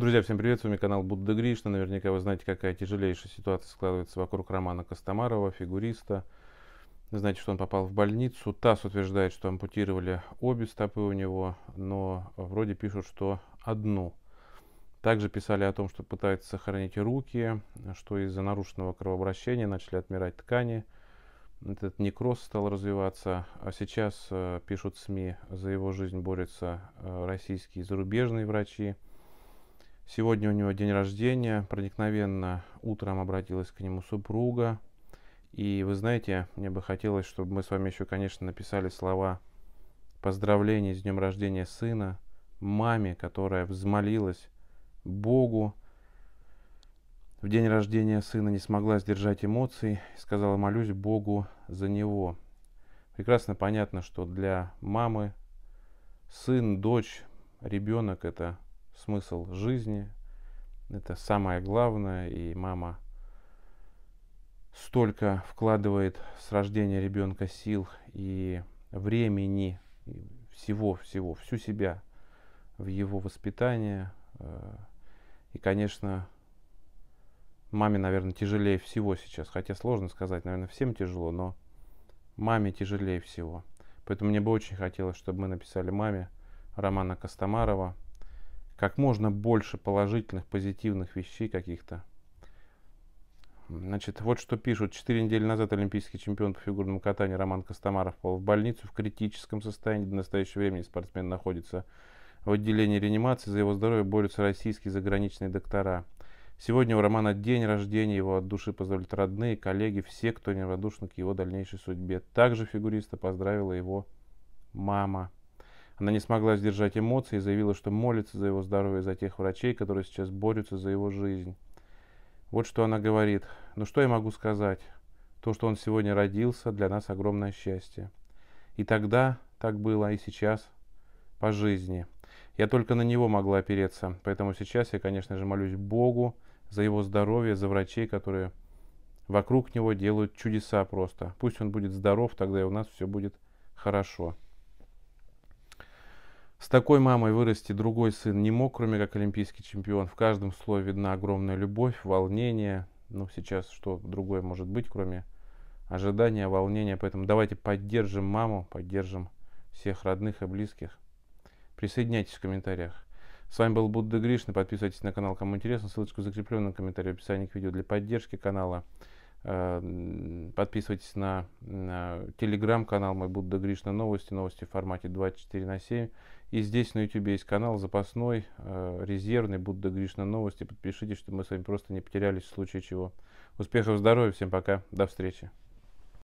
Друзья, всем привет, с вами канал Будда Гришна. Наверняка вы знаете, какая тяжелейшая ситуация складывается вокруг Романа Костомарова, фигуриста. знаете, что он попал в больницу. ТАСС утверждает, что ампутировали обе стопы у него, но вроде пишут, что одну. Также писали о том, что пытаются сохранить руки, что из-за нарушенного кровообращения начали отмирать ткани. Этот некроз стал развиваться. А сейчас, э, пишут СМИ, за его жизнь борются э, российские и зарубежные врачи. Сегодня у него день рождения. Проникновенно утром обратилась к нему супруга. И вы знаете, мне бы хотелось, чтобы мы с вами еще, конечно, написали слова поздравления с днем рождения сына, маме, которая взмолилась Богу. В день рождения сына не смогла сдержать эмоций, и сказала, молюсь Богу за него. Прекрасно понятно, что для мамы сын, дочь, ребенок – это смысл жизни. Это самое главное, и мама столько вкладывает с рождения ребенка сил и времени, всего-всего, всю себя в его воспитание. Э, и, конечно, маме, наверное, тяжелее всего сейчас. Хотя сложно сказать, наверное, всем тяжело, но маме тяжелее всего. Поэтому мне бы очень хотелось, чтобы мы написали маме Романа Костомарова – как можно больше положительных, позитивных вещей каких-то. Значит, вот что пишут. Четыре недели назад олимпийский чемпион по фигурному катанию Роман Костомаров попал в больницу в критическом состоянии. До настоящего времени спортсмен находится в отделении реанимации. За его здоровье борются российские заграничные доктора. Сегодня у Романа день рождения, его от души поздравляют родные, коллеги, все, кто неравнодушен к его дальнейшей судьбе. Также фигуриста поздравила его мама. Она не смогла сдержать эмоции и заявила, что молится за его здоровье, и за тех врачей, которые сейчас борются за его жизнь. Вот что она говорит. Ну что я могу сказать? То, что он сегодня родился, для нас огромное счастье. И тогда так было, и сейчас по жизни. Я только на него могла опереться, поэтому сейчас я, конечно же, молюсь Богу за его здоровье, за врачей, которые вокруг него делают чудеса просто. Пусть он будет здоров, тогда и у нас все будет хорошо такой мамой вырасти другой сын не мог, кроме как олимпийский чемпион. В каждом слове видна огромная любовь, волнение. Ну, сейчас что другое может быть, кроме ожидания, волнения. Поэтому давайте поддержим маму, поддержим всех родных и близких. Присоединяйтесь в комментариях. С вами был Будда Гришна. Подписывайтесь на канал, кому интересно. Ссылочку закрепленную в комментарии в описании к видео для поддержки канала. Эм, подписывайтесь на, на телеграм-канал мой Будда Гришна Новости, новости в формате 24 на 7. И здесь на YouTube есть канал запасной, э, резервный Будда Гришна Новости. Подпишитесь, чтобы мы с вами просто не потерялись в случае чего. Успехов, здоровья, всем пока, до встречи.